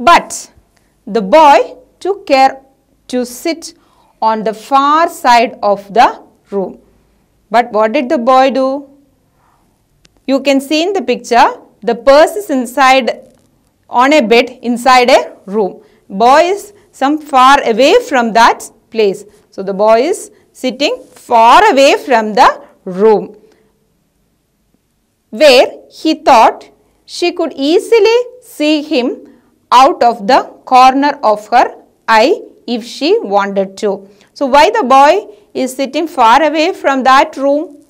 But the boy took care to sit on the far side of the room. But what did the boy do? You can see in the picture, the purse is inside on a bed inside a room. Boy is some far away from that place. So the boy is sitting far away from the room where he thought she could easily see him out of the corner of her eye if she wanted to. So why the boy is sitting far away from that room?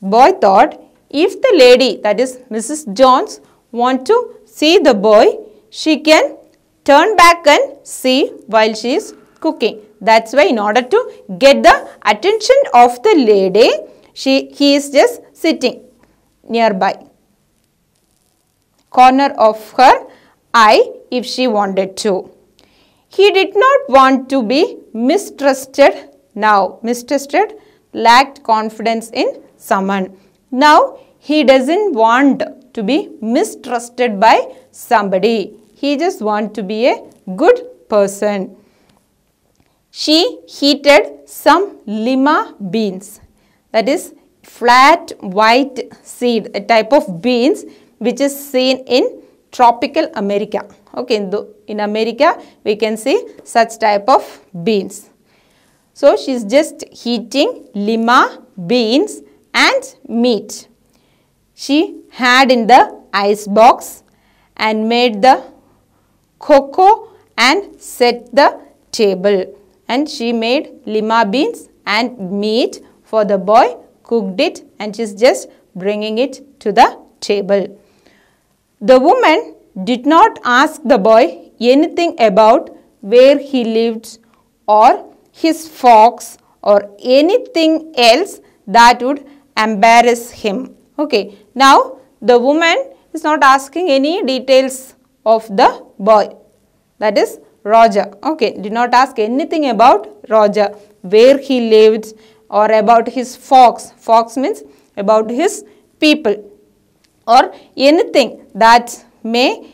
Boy thought if the lady that is Mrs. Jones want to see the boy, she can turn back and see while she is cooking. That's why in order to get the attention of the lady, she, he is just sitting nearby. Corner of her eye if she wanted to. He did not want to be mistrusted now. Mistrusted lacked confidence in someone. Now he doesn't want to be mistrusted by somebody. He just wants to be a good person. She heated some lima beans that is flat white seed, a type of beans which is seen in tropical America. Okay, in, the, in America, we can see such type of beans. So, she is just heating lima beans and meat. She had in the ice box and made the cocoa and set the table. And she made lima beans and meat for the boy, cooked it and she's just bringing it to the table. The woman did not ask the boy anything about where he lived or his fox or anything else that would embarrass him. Okay. Now, the woman is not asking any details of the boy. That is Roger. Okay. Did not ask anything about Roger, where he lived or about his fox. Fox means about his people or anything that may,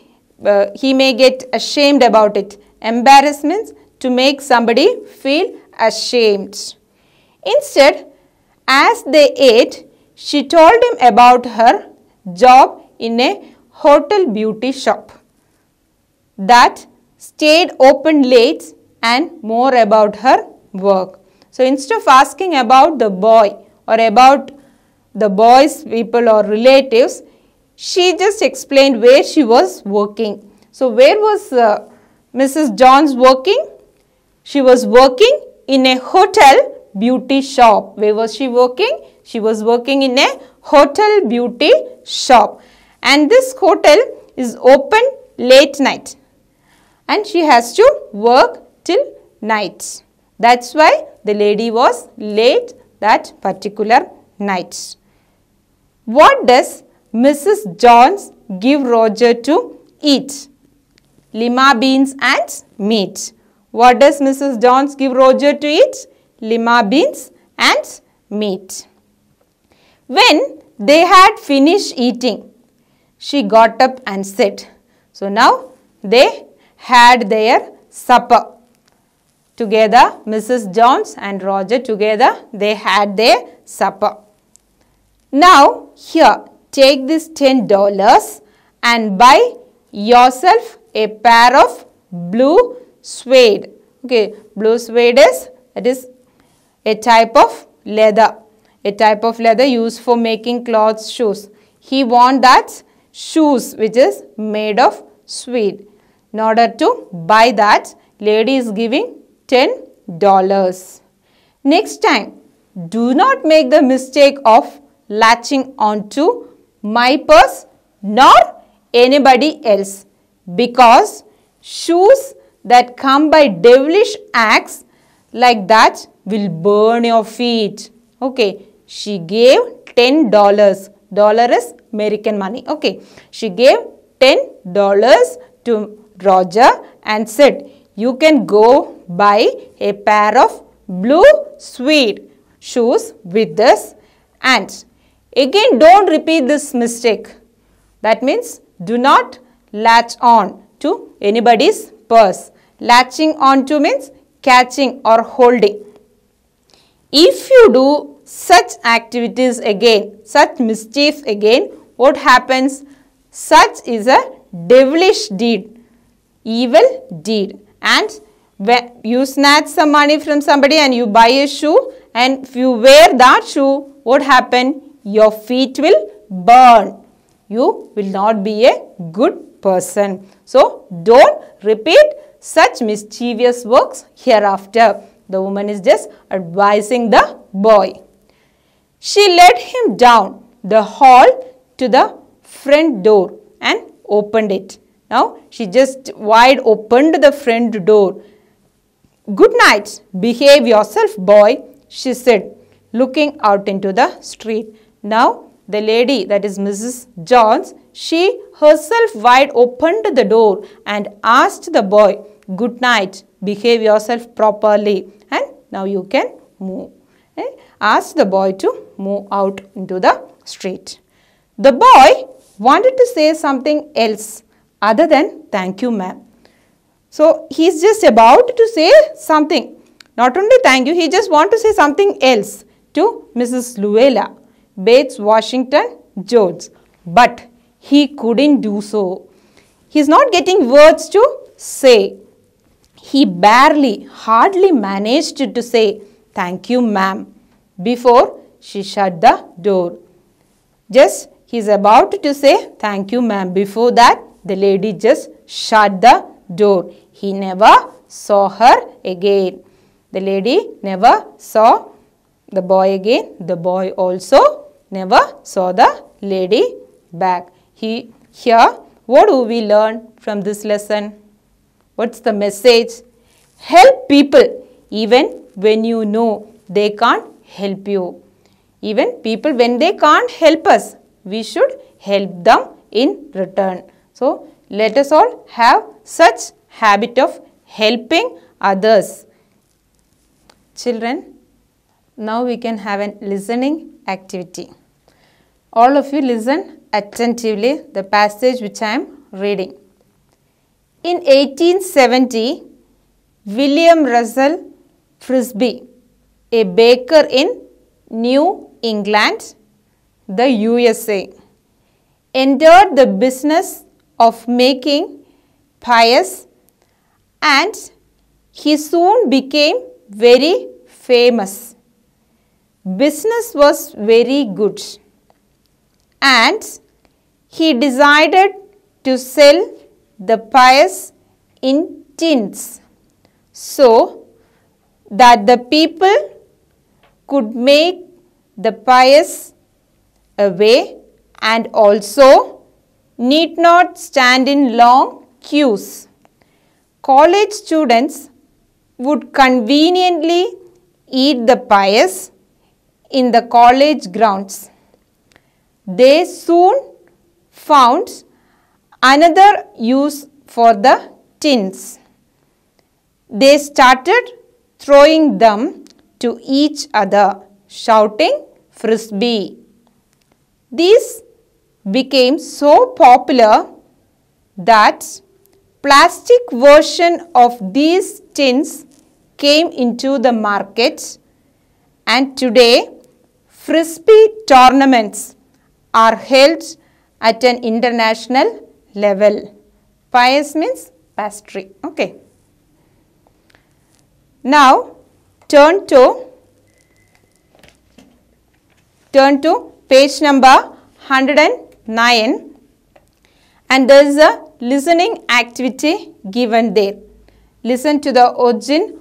uh, he may get ashamed about it. Embarrassments to make somebody feel ashamed. Instead, as they ate, she told him about her job in a hotel beauty shop that stayed open late and more about her work. So, instead of asking about the boy or about the boy's people or relatives, she just explained where she was working. So, where was uh, Mrs. Johns working? She was working in a hotel beauty shop. Where was she working? She was working in a hotel beauty shop. And this hotel is open late night. And she has to work till night. That's why the lady was late that particular night. What does Mrs. Johns give Roger to eat. Lima beans and meat. What does Mrs. Johns give Roger to eat? Lima beans and meat. When they had finished eating, she got up and said. So now they had their supper. Together, Mrs. Johns and Roger together, they had their supper. Now, here, take this $10 and buy yourself a pair of blue suede. Okay, blue suede is, it is a type of leather, a type of leather used for making clothes, shoes. He want that shoes which is made of suede. In order to buy that, lady is giving $10. Next time, do not make the mistake of latching onto my purse nor anybody else because shoes that come by devilish acts like that will burn your feet. Okay, she gave $10. Dollar is American money. Okay, she gave $10 to Roger and said, you can go buy a pair of blue suede shoes with this and Again, don't repeat this mistake. That means do not latch on to anybody's purse. Latching on to means catching or holding. If you do such activities again, such mischief again, what happens? Such is a devilish deed, evil deed. And you snatch some money from somebody and you buy a shoe and if you wear that shoe, what happens? your feet will burn. You will not be a good person. So, don't repeat such mischievous works hereafter. The woman is just advising the boy. She led him down the hall to the front door and opened it. Now, she just wide opened the front door. Good night. Behave yourself, boy, she said, looking out into the street. Now the lady that is Mrs. Johns, she herself wide opened the door and asked the boy, good night, behave yourself properly and now you can move. Eh? Asked the boy to move out into the street. The boy wanted to say something else other than thank you ma'am. So he is just about to say something. Not only thank you, he just want to say something else to Mrs. Luella. Bates Washington George. But he couldn't do so. He's not getting words to say. He barely, hardly managed to say, thank you ma'am, before she shut the door. Just he's about to say thank you ma'am. Before that, the lady just shut the door. He never saw her again. The lady never saw the boy again. The boy also never saw the lady back. He, here, what do we learn from this lesson? What's the message? Help people even when you know they can't help you. Even people when they can't help us, we should help them in return. So, let us all have such habit of helping others. Children, now we can have a listening activity. All of you listen attentively the passage which I am reading. In 1870, William Russell Frisbee, a baker in New England, the USA, entered the business of making pies and he soon became very famous. Business was very good and he decided to sell the pies in tins so that the people could make the pious away and also need not stand in long queues. College students would conveniently eat the pious in the college grounds. They soon found another use for the tins. They started throwing them to each other, shouting frisbee. These became so popular that plastic version of these tins came into the market and today frisbee tournaments are held at an international level. Pious means pastry. Okay. Now turn to turn to page number 109 and there is a listening activity given there. Listen to the origin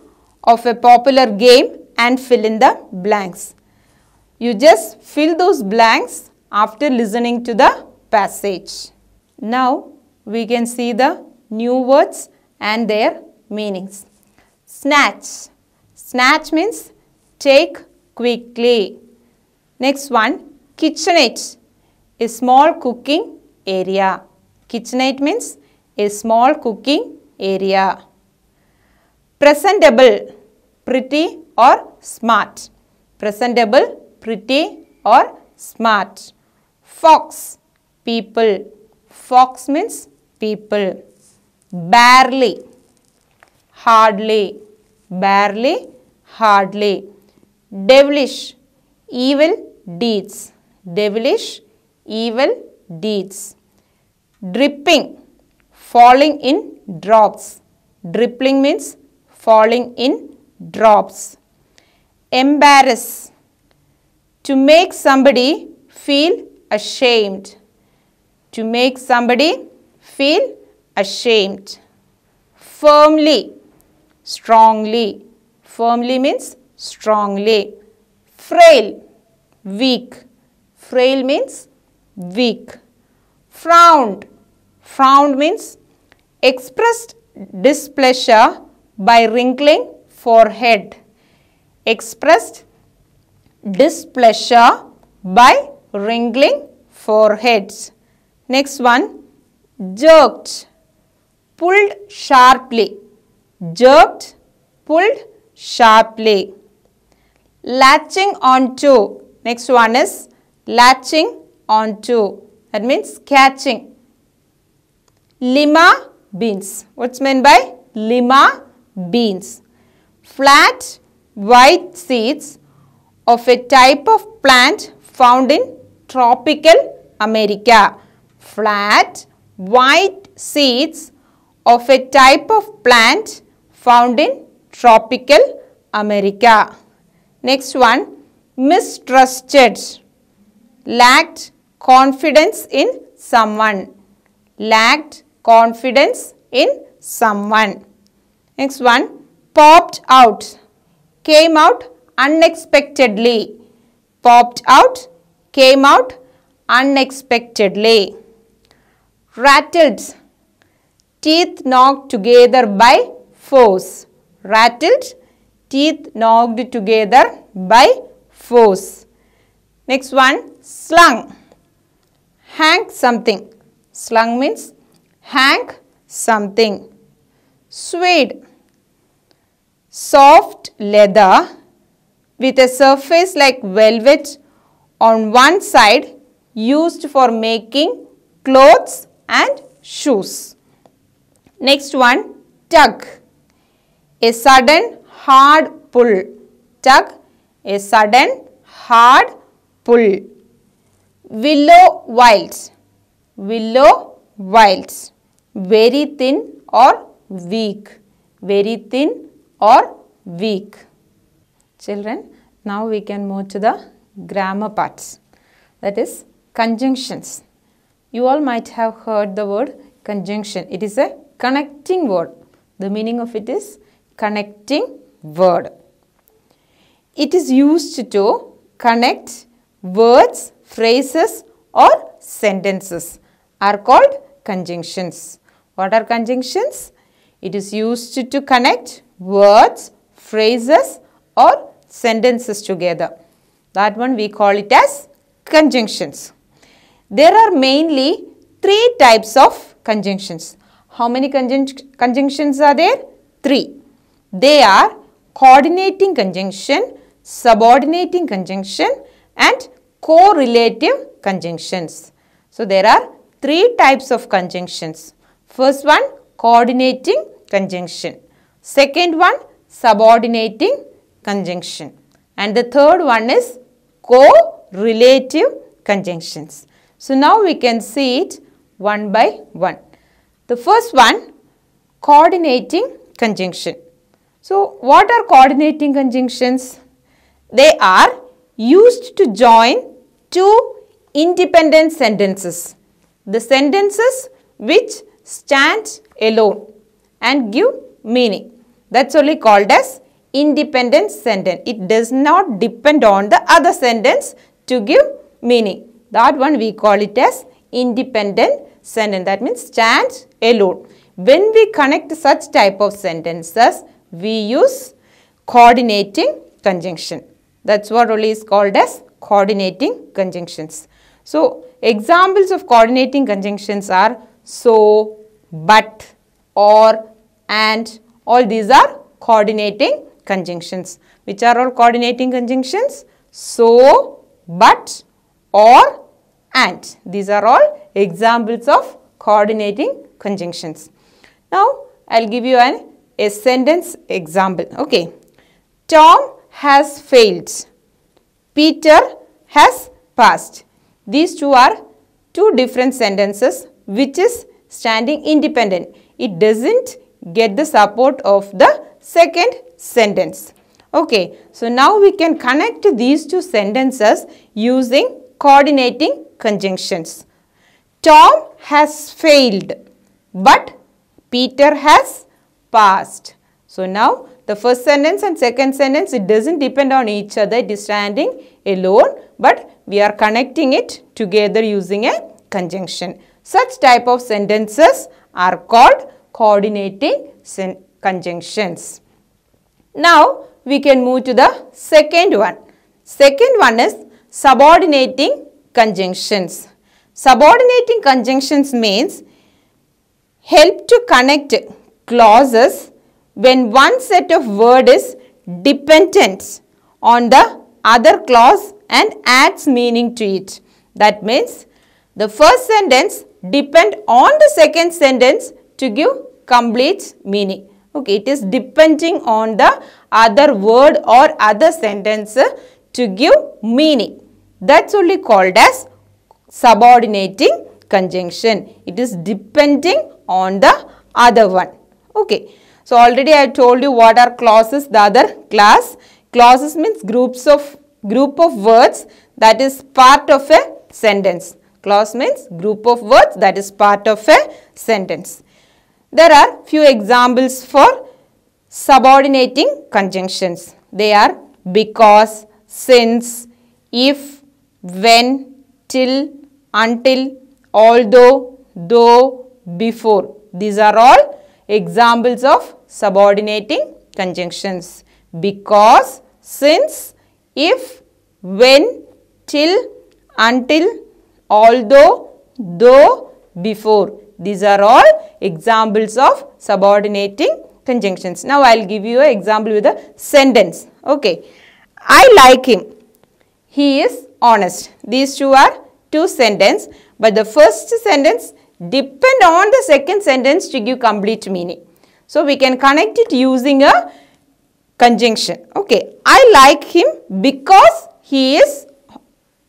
of a popular game and fill in the blanks. You just fill those blanks after listening to the passage. Now we can see the new words and their meanings. Snatch. Snatch means take quickly. Next one, kitchenette. A small cooking area. Kitchenette means a small cooking area. Presentable. Pretty or smart. Presentable pretty or smart. Fox, people. Fox means people. Barely, hardly, barely, hardly. Devilish, evil deeds. Devilish, evil deeds. Dripping, falling in drops. Dripping means falling in drops. Embarrass, to make somebody feel ashamed. To make somebody feel ashamed. Firmly, strongly. Firmly means strongly. Frail, weak. Frail means weak. Frowned. Frowned means expressed displeasure by wrinkling forehead. Expressed displeasure by wrinkling foreheads. Next one, jerked, pulled sharply, jerked, pulled sharply. Latching onto, next one is latching onto, that means catching. Lima beans, what's meant by lima beans? Flat white seeds of a type of plant found in tropical America. Flat, white seeds of a type of plant found in tropical America. Next one, mistrusted, lacked confidence in someone, lacked confidence in someone. Next one, popped out, came out unexpectedly. Popped out, came out unexpectedly. Rattled, teeth knocked together by force. Rattled, teeth knocked together by force. Next one, slung. Hang something. Slung means hang something. Suede. Soft leather with a surface like velvet on one side used for making clothes and shoes. Next one, tug. A sudden hard pull. Tug, a sudden hard pull. Willow wild. Willow wilt. Very thin or weak. Very thin or weak. Children, now we can move to the grammar parts. That is conjunctions. You all might have heard the word conjunction. It is a connecting word. The meaning of it is connecting word. It is used to connect words, phrases or sentences are called conjunctions. What are conjunctions? It is used to connect words, phrases or sentences together. That one we call it as conjunctions. There are mainly three types of conjunctions. How many conjunct conjunctions are there? Three. They are coordinating conjunction, subordinating conjunction and correlative conjunctions. So, there are three types of conjunctions. First one, coordinating conjunction. Second one, subordinating conjunction. And the third one is co-relative conjunctions. So now we can see it one by one. The first one, coordinating conjunction. So what are coordinating conjunctions? They are used to join two independent sentences. The sentences which stand alone and give meaning. That's only called as independent sentence. It does not depend on the other sentence to give meaning. That one we call it as independent sentence. That means stands alone. When we connect such type of sentences, we use coordinating conjunction. That's what only is called as coordinating conjunctions. So, examples of coordinating conjunctions are so, but, or, and. All these are coordinating conjunctions. Which are all coordinating conjunctions? So, but, or, and. These are all examples of coordinating conjunctions. Now, I will give you an a sentence example. Okay. Tom has failed. Peter has passed. These two are two different sentences which is standing independent. It doesn't get the support of the second sentence. Okay, so now we can connect these two sentences using coordinating conjunctions. Tom has failed, but Peter has passed. So now the first sentence and second sentence, it doesn't depend on each other, it is standing alone, but we are connecting it together using a conjunction. Such type of sentences are called coordinating conjunctions. Now, we can move to the second one. Second one is subordinating conjunctions. Subordinating conjunctions means help to connect clauses when one set of word is dependent on the other clause and adds meaning to it. That means the first sentence depend on the second sentence to give complete meaning okay it is depending on the other word or other sentence to give meaning that's only called as subordinating conjunction it is depending on the other one okay so already i told you what are clauses the other class clauses means groups of group of words that is part of a sentence clause means group of words that is part of a sentence there are few examples for subordinating conjunctions. They are because, since, if, when, till, until, although, though, before. These are all examples of subordinating conjunctions. Because, since, if, when, till, until, although, though, before. These are all examples of subordinating conjunctions. Now, I will give you an example with a sentence. Okay. I like him. He is honest. These two are two sentences. But the first sentence depend on the second sentence to give complete meaning. So, we can connect it using a conjunction. Okay. I like him because he is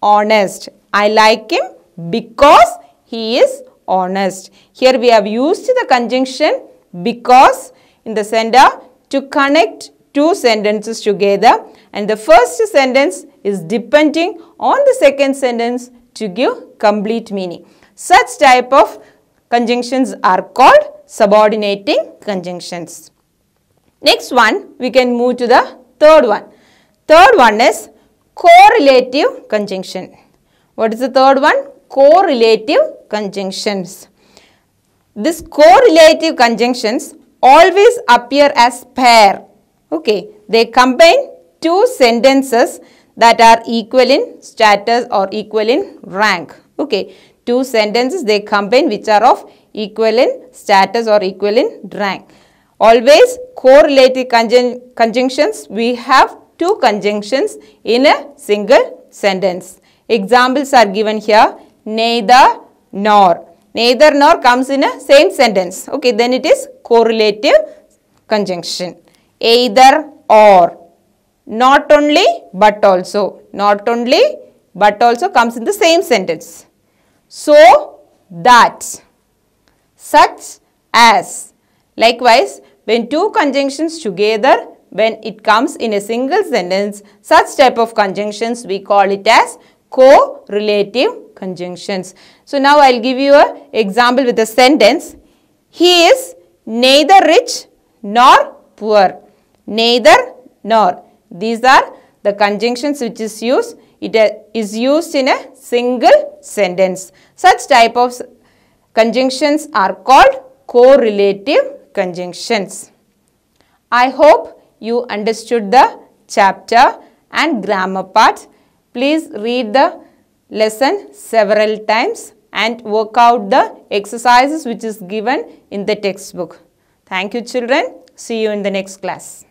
honest. I like him because he is honest. Here we have used the conjunction because in the sender to connect two sentences together and the first sentence is depending on the second sentence to give complete meaning. Such type of conjunctions are called subordinating conjunctions. Next one, we can move to the third one. Third one is correlative conjunction. What is the third one? Correlative conjunctions. This correlative conjunctions always appear as pair. Okay, they combine two sentences that are equal in status or equal in rank. Okay, two sentences they combine which are of equal in status or equal in rank. Always correlative conjun conjunctions, we have two conjunctions in a single sentence. Examples are given here, neither nor. Neither nor comes in a same sentence. Okay, then it is correlative conjunction. Either or. Not only but also. Not only but also comes in the same sentence. So that. Such as. Likewise, when two conjunctions together when it comes in a single sentence, such type of conjunctions we call it as correlative conjunctions. So now I will give you an example with a sentence. He is neither rich nor poor. Neither nor. These are the conjunctions which is used. It uh, is used in a single sentence. Such type of conjunctions are called correlative conjunctions. I hope you understood the chapter and grammar part. Please read the lesson several times and work out the exercises which is given in the textbook. Thank you children. See you in the next class.